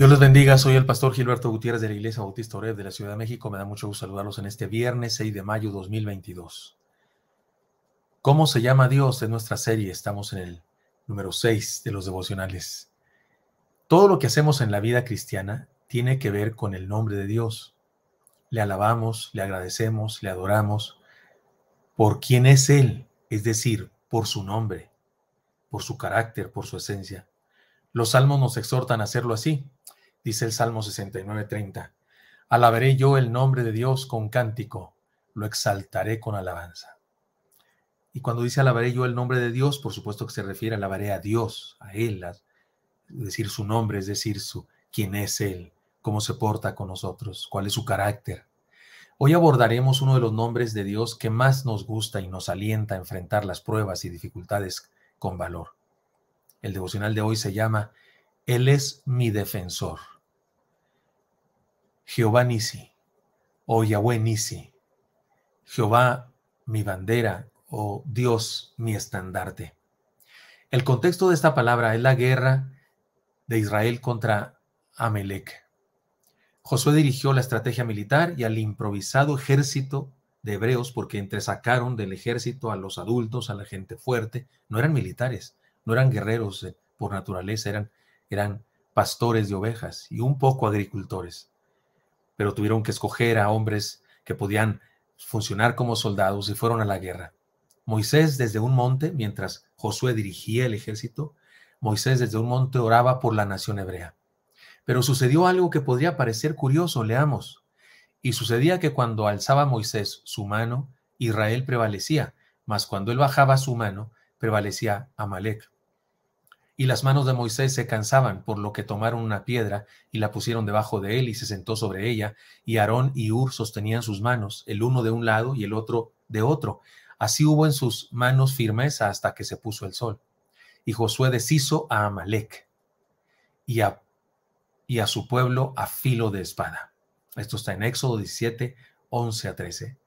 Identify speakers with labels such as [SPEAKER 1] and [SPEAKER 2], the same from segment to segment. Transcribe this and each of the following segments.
[SPEAKER 1] Dios les bendiga, soy el pastor Gilberto Gutiérrez de la Iglesia Bautista Oreb de la Ciudad de México. Me da mucho gusto saludarlos en este viernes 6 de mayo 2022. ¿Cómo se llama Dios? En nuestra serie, estamos en el número 6 de los devocionales. Todo lo que hacemos en la vida cristiana tiene que ver con el nombre de Dios. Le alabamos, le agradecemos, le adoramos por quién es Él, es decir, por su nombre, por su carácter, por su esencia. Los salmos nos exhortan a hacerlo así. Dice el Salmo 69, Alabaré yo el nombre de Dios con cántico, lo exaltaré con alabanza. Y cuando dice alabaré yo el nombre de Dios, por supuesto que se refiere alabaré a Dios, a Él, decir su nombre, es decir, su, quién es Él, cómo se porta con nosotros, cuál es su carácter. Hoy abordaremos uno de los nombres de Dios que más nos gusta y nos alienta a enfrentar las pruebas y dificultades con valor. El devocional de hoy se llama Él es mi defensor. Jehová Nisi o oh Yahweh Nisi, Jehová mi bandera o oh Dios mi estandarte. El contexto de esta palabra es la guerra de Israel contra Amelec. Josué dirigió la estrategia militar y al improvisado ejército de hebreos, porque entresacaron del ejército a los adultos, a la gente fuerte, no eran militares, no eran guerreros eh, por naturaleza, eran, eran pastores de ovejas y un poco agricultores pero tuvieron que escoger a hombres que podían funcionar como soldados y fueron a la guerra. Moisés desde un monte, mientras Josué dirigía el ejército, Moisés desde un monte oraba por la nación hebrea. Pero sucedió algo que podría parecer curioso, leamos. Y sucedía que cuando alzaba Moisés su mano, Israel prevalecía, mas cuando él bajaba su mano, prevalecía Amalek. Y las manos de Moisés se cansaban, por lo que tomaron una piedra y la pusieron debajo de él y se sentó sobre ella, y Aarón y Ur sostenían sus manos, el uno de un lado y el otro de otro. Así hubo en sus manos firmeza hasta que se puso el sol. Y Josué deshizo a Amalek y a, y a su pueblo a filo de espada. Esto está en Éxodo 17, 11 a 13.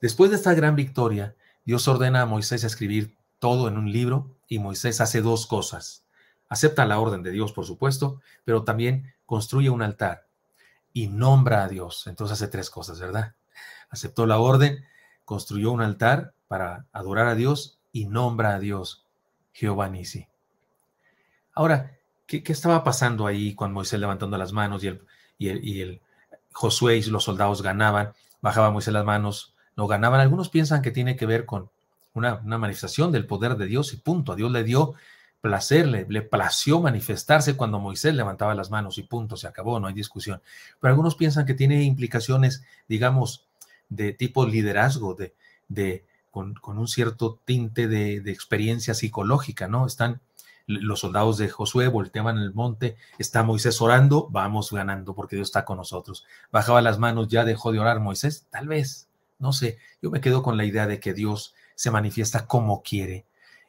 [SPEAKER 1] Después de esta gran victoria, Dios ordena a Moisés a escribir todo en un libro y Moisés hace dos cosas. Acepta la orden de Dios, por supuesto, pero también construye un altar y nombra a Dios. Entonces hace tres cosas, ¿verdad? Aceptó la orden, construyó un altar para adorar a Dios y nombra a Dios Jehová Nisi. Ahora, ¿qué, estaba pasando ahí con Moisés levantando las manos y el, y el, y el Josué y los soldados ganaban? Bajaba Moisés las manos, no ganaban. Algunos piensan que tiene que ver con una, manifestación del poder de Dios y punto. A Dios le dio placer, le, plació manifestarse cuando Moisés levantaba las manos y punto, se acabó, no hay discusión. Pero algunos piensan que tiene implicaciones, digamos, de tipo liderazgo, de, de con, con, un cierto tinte de, de, experiencia psicológica, ¿no? Están los soldados de Josué, volteaban el monte, está Moisés orando, vamos ganando porque Dios está con nosotros. Bajaba las manos, ya dejó de orar Moisés, tal vez, no sé, yo me quedo con la idea de que Dios se manifiesta como quiere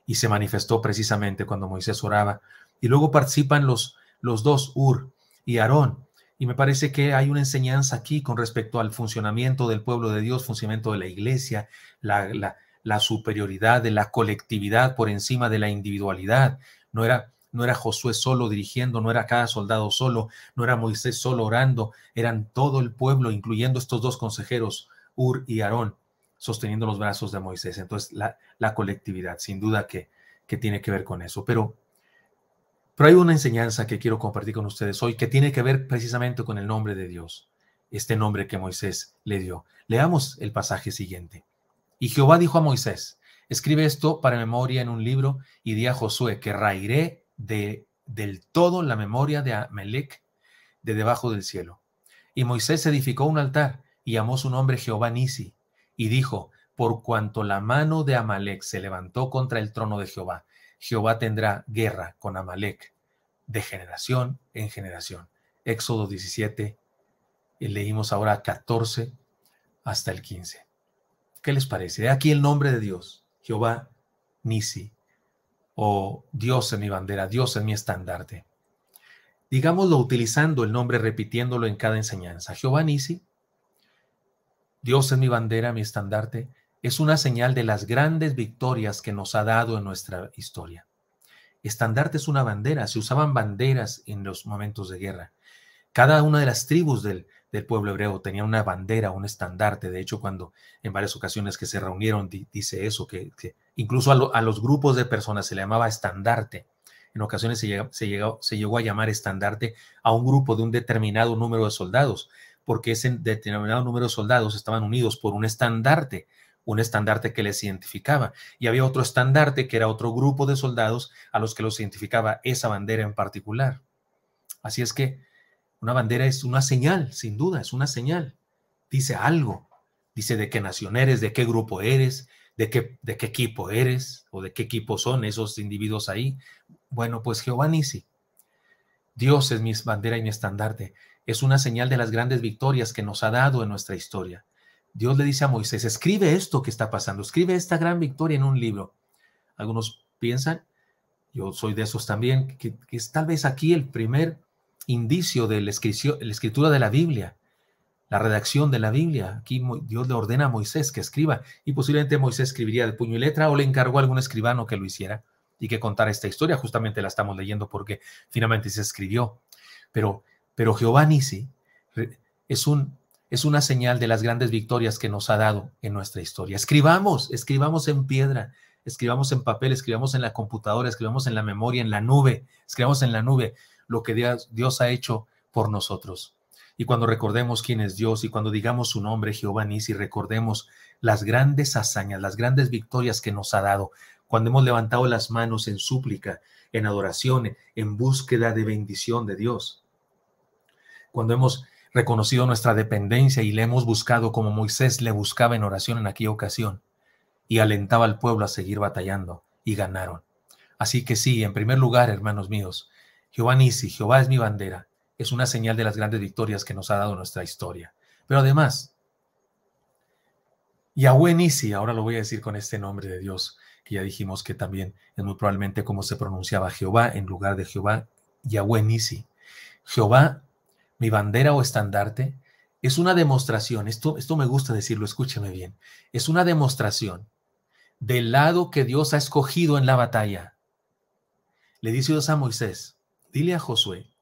[SPEAKER 1] y se manifestó precisamente cuando Moisés oraba. Y luego participan los, los dos, Ur y Aarón. Y me parece que hay una enseñanza aquí con respecto al funcionamiento del pueblo de Dios, funcionamiento de la iglesia, la, superioridad de la colectividad por encima de la individualidad. No era, no era Josué solo dirigiendo, no era cada soldado solo, no era Moisés solo orando, eran todo el pueblo, incluyendo estos dos consejeros, Ur y Aarón, sosteniendo los brazos de Moisés. Entonces, la, colectividad, sin duda que, tiene que ver con eso. Pero, pero hay una enseñanza que quiero compartir con ustedes hoy que tiene que ver precisamente con el nombre de Dios, este nombre que Moisés le dio. Leamos el pasaje siguiente. Y Jehová dijo a Moisés, escribe esto para memoria en un libro y di a Josué que rairé de, del todo la memoria de Amelec de debajo del cielo. Y Moisés edificó un altar y llamó su nombre Jehová Nisi, y dijo, por cuanto la mano de Amalek se levantó contra el trono de Jehová, Jehová tendrá guerra con Amalek de generación en generación. Éxodo 17, y eh, leímos ahora 14 hasta el 15. ¿Qué les parece? He aquí el nombre de Dios, Jehová Nisi, o oh Dios en mi bandera, Dios en mi estandarte. Digámoslo utilizando el nombre, repitiéndolo en cada enseñanza. Jehová Nisi Dios es mi bandera, mi estandarte, es una señal de las grandes victorias que nos ha dado en nuestra historia. Estandarte es una bandera, se usaban banderas en los momentos de guerra. Cada una de las tribus del, pueblo hebreo tenía una bandera, un estandarte. De hecho, cuando en varias ocasiones que se reunieron, dice eso, que, incluso a, los grupos de personas se le llamaba estandarte. En ocasiones se, llegó, se llegó a llamar estandarte a un grupo de un determinado número de soldados porque ese determinado número de soldados estaban unidos por un estandarte, un estandarte que les identificaba. Y había otro estandarte que era otro grupo de soldados a los que los identificaba esa bandera en particular. Así es que una bandera es una señal, sin duda, es una señal. Dice algo, dice de qué nación eres, de qué grupo eres, de qué, de qué equipo eres o de qué equipo son esos individuos ahí. Bueno, pues Jehová Nisi. Dios es mi bandera y mi estandarte es una señal de las grandes victorias que nos ha dado en nuestra historia. Dios le dice a Moisés, escribe esto que está pasando, escribe esta gran victoria en un libro. Algunos piensan, yo soy de esos también, que, es tal vez aquí el primer indicio de la escritura de la Biblia, la redacción de la Biblia. Aquí Dios le ordena a Moisés que escriba y posiblemente Moisés escribiría de puño y letra o le encargó a algún escribano que lo hiciera y que contara esta historia. Justamente la estamos leyendo porque finalmente se escribió. Pero pero Jehová Nisi es, un, es una señal de las grandes victorias que nos ha dado en nuestra historia. Escribamos, escribamos en piedra, escribamos en papel, escribamos en la computadora, escribamos en la memoria, en la nube, escribamos en la nube lo que Dios, Dios ha hecho por nosotros. Y cuando recordemos quién es Dios y cuando digamos su nombre, Jehová Nisi, recordemos las grandes hazañas, las grandes victorias que nos ha dado, cuando hemos levantado las manos en súplica, en adoración, en búsqueda de bendición de Dios cuando hemos reconocido nuestra dependencia y le hemos buscado como Moisés le buscaba en oración en aquella ocasión y alentaba al pueblo a seguir batallando y ganaron. Así que sí, en primer lugar, hermanos míos, Jehová Nisi, Jehová es mi bandera, es una señal de las grandes victorias que nos ha dado nuestra historia. Pero además, Yahweh Nisi, ahora lo voy a decir con este nombre de Dios, que ya dijimos que también es muy probablemente como se pronunciaba Jehová en lugar de Jehová, Yahweh Nisi. Jehová mi bandera o estandarte, es una demostración, esto, esto me gusta decirlo, escúcheme bien, es una demostración del lado que Dios ha escogido en la batalla. Le dice Dios a Moisés, dile a Josué,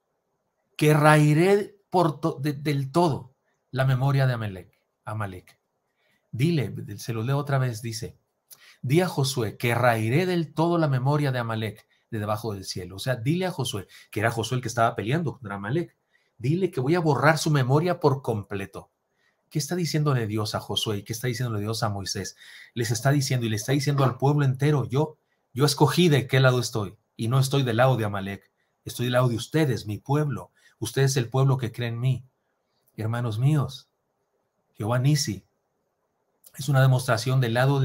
[SPEAKER 1] que rairé por del todo la memoria de Amalek. Amalek. Dile, se lo leo otra vez, dice, di a Josué que rairé del todo la memoria de Amalek de debajo del cielo. O sea, dile a Josué, que era Josué el que estaba peleando contra Amalek, Dile que voy a borrar su memoria por completo. ¿Qué está diciéndole Dios a Josué qué está diciéndole Dios a Moisés? Les está diciendo y le está diciendo al pueblo entero, yo, yo escogí de qué lado estoy y no estoy del lado de Amalek, estoy del lado de ustedes, mi pueblo. Ustedes el pueblo que cree en mí. Hermanos míos, Jehová Nisi es una demostración del lado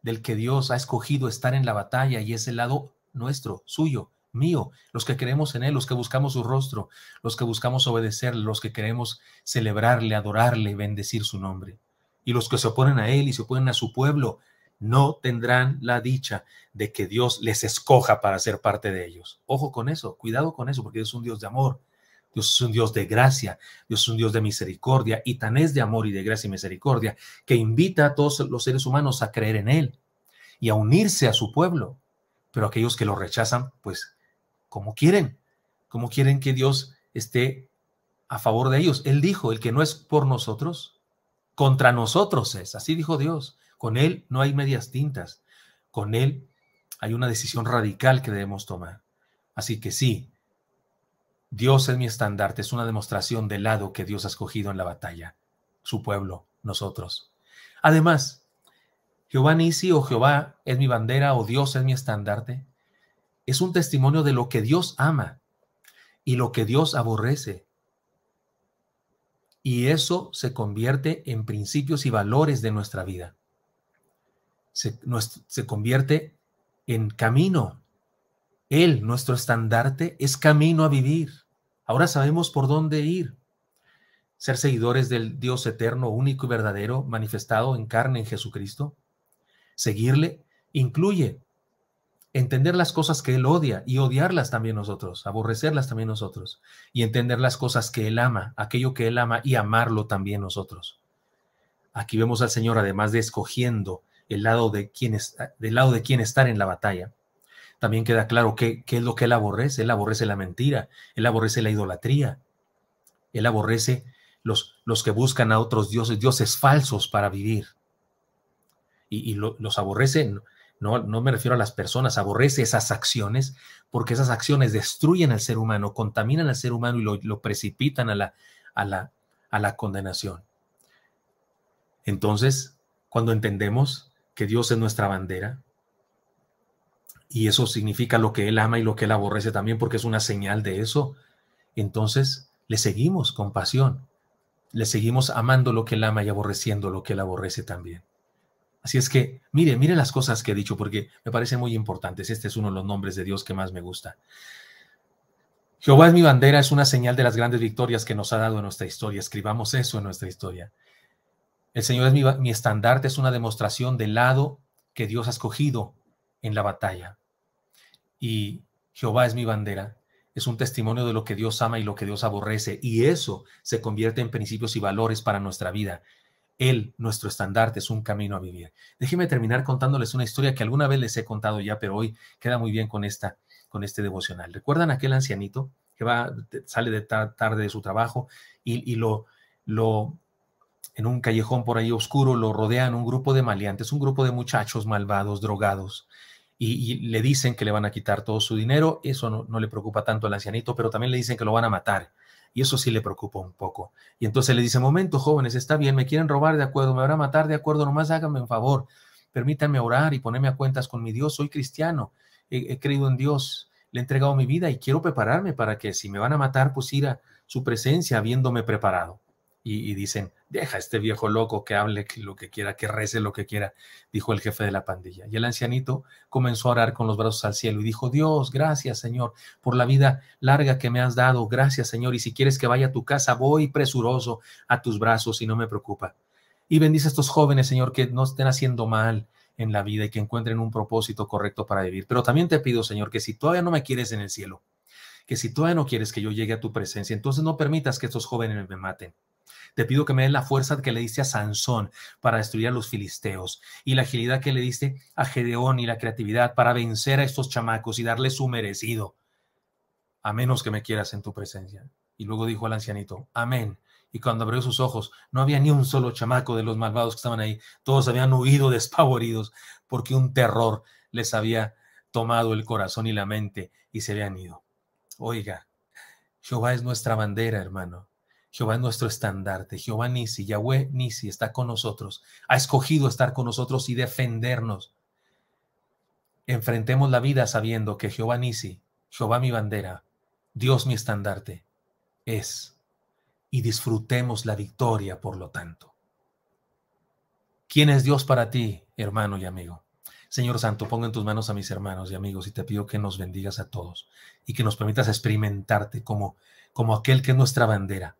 [SPEAKER 1] del que Dios ha escogido estar en la batalla y es el lado nuestro, suyo, mío, los que creemos en Él, los que buscamos su rostro, los que buscamos obedecerle, los que queremos celebrarle, adorarle, bendecir su nombre. Y los que se oponen a Él y se oponen a su pueblo, no tendrán la dicha de que Dios les escoja para ser parte de ellos. Ojo con eso, cuidado con eso, porque Dios es un Dios de amor, Dios es un Dios de gracia, Dios es un Dios de misericordia, y tan es de amor y de gracia y misericordia, que invita a todos los seres humanos a creer en Él y a unirse a su pueblo. Pero aquellos que lo rechazan, pues como quieren, como quieren que Dios esté a favor de ellos. Él dijo, el que no es por nosotros, contra nosotros es. Así dijo Dios. Con Él no hay medias tintas. Con Él hay una decisión radical que debemos tomar. Así que sí, Dios es mi estandarte, es una demostración del lado que Dios ha escogido en la batalla, su pueblo, nosotros. Además, Jehová Nisi o Jehová es mi bandera o Dios es mi estandarte, es un testimonio de lo que Dios ama y lo que Dios aborrece. Y eso se convierte en principios y valores de nuestra vida. Se, convierte en camino. Él, nuestro estandarte, es camino a vivir. Ahora sabemos por dónde ir. Ser seguidores del Dios eterno, único y verdadero, manifestado en carne en Jesucristo. Seguirle incluye entender las cosas que Él odia y odiarlas también nosotros, aborrecerlas también nosotros, y entender las cosas que Él ama, aquello que Él ama y amarlo también nosotros. Aquí vemos al Señor, además de escogiendo el lado de quien del lado de quién estar en la batalla, también queda claro qué, es lo que Él aborrece. Él aborrece la mentira, Él aborrece la idolatría, Él aborrece los, los que buscan a otros dioses, dioses falsos para vivir. Y, los aborrece no, me refiero a las personas, aborrece esas acciones porque esas acciones destruyen al ser humano, contaminan al ser humano y lo, precipitan a la, a la condenación. Entonces, cuando entendemos que Dios es nuestra bandera, y eso significa lo que Él ama y lo que Él aborrece también, porque es una señal de eso, entonces le seguimos con pasión, le seguimos amando lo que Él ama y aborreciendo lo que Él aborrece también. Así es que, mire, mire las cosas que he dicho porque me parecen muy importantes. Este es uno de los nombres de Dios que más me gusta. Jehová es mi bandera, es una señal de las grandes victorias que nos ha dado en nuestra historia. Escribamos eso en nuestra historia. El Señor es mi, mi estandarte, es una demostración del lado que Dios ha escogido en la batalla. Y Jehová es mi bandera, es un testimonio de lo que Dios ama y lo que Dios aborrece. Y eso se convierte en principios y valores para nuestra vida. Él, nuestro estandarte, es un camino a vivir. Déjeme terminar contándoles una historia que alguna vez les he contado ya, pero hoy queda muy bien con esta, con este devocional. ¿Recuerdan aquel ancianito que va, sale de tarde de su trabajo y, lo, lo, en un callejón por ahí oscuro, lo rodean un grupo de maleantes, un grupo de muchachos malvados, drogados, y, le dicen que le van a quitar todo su dinero. Eso no le preocupa tanto al ancianito, pero también le dicen que lo van a matar y eso sí le preocupa un poco. Y entonces le dice, momento, jóvenes, está bien, me quieren robar, de acuerdo, me van a matar, de acuerdo, nomás háganme un favor, permítanme orar y ponerme a cuentas con mi Dios, soy cristiano, he, creído en Dios, le he entregado mi vida y quiero prepararme para que si me van a matar, pues ir a su presencia habiéndome preparado y, dicen, deja a este viejo loco que hable lo que quiera, que rece lo que quiera, dijo el jefe de la pandilla. Y el ancianito comenzó a orar con los brazos al cielo y dijo, Dios, gracias Señor por la vida larga que me has dado, gracias Señor, y si quieres que vaya a tu casa, voy presuroso a tus brazos y no me preocupa. Y bendice a estos jóvenes, Señor, que no estén haciendo mal en la vida y que encuentren un propósito correcto para vivir. Pero también te pido, Señor, que si todavía no me quieres en el cielo, que si todavía no quieres que yo llegue a tu presencia, entonces no permitas que estos jóvenes me maten te pido que me des la fuerza que le diste a Sansón para destruir a los filisteos y la agilidad que le diste a Gedeón y la creatividad para vencer a estos chamacos y darle su merecido, a menos que me quieras en tu presencia. Y luego dijo al ancianito, amén. Y cuando abrió sus ojos, no había ni un solo chamaco de los malvados que estaban ahí. Todos habían huido despavoridos porque un terror les había tomado el corazón y la mente y se habían ido. Oiga, Jehová es nuestra bandera, hermano. Jehová es nuestro estandarte, Jehová Nisi, Yahweh Nisi está con nosotros, ha escogido estar con nosotros y defendernos. Enfrentemos la vida sabiendo que Jehová Nisi, Jehová mi bandera, Dios mi estandarte, es, y disfrutemos la victoria, por lo tanto. ¿Quién es Dios para ti, hermano y amigo? Señor Santo, pongo en tus manos a mis hermanos y amigos y te pido que nos bendigas a todos y que nos permitas experimentarte como, como aquel que es nuestra bandera,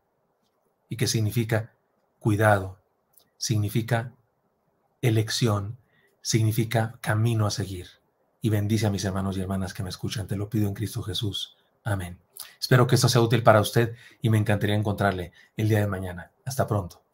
[SPEAKER 1] y que significa cuidado, significa elección, significa camino a seguir. Y bendice a mis hermanos y hermanas que me escuchan. Te lo pido en Cristo Jesús. Amén. Espero que esto sea útil para usted y me encantaría encontrarle el día de mañana. Hasta pronto.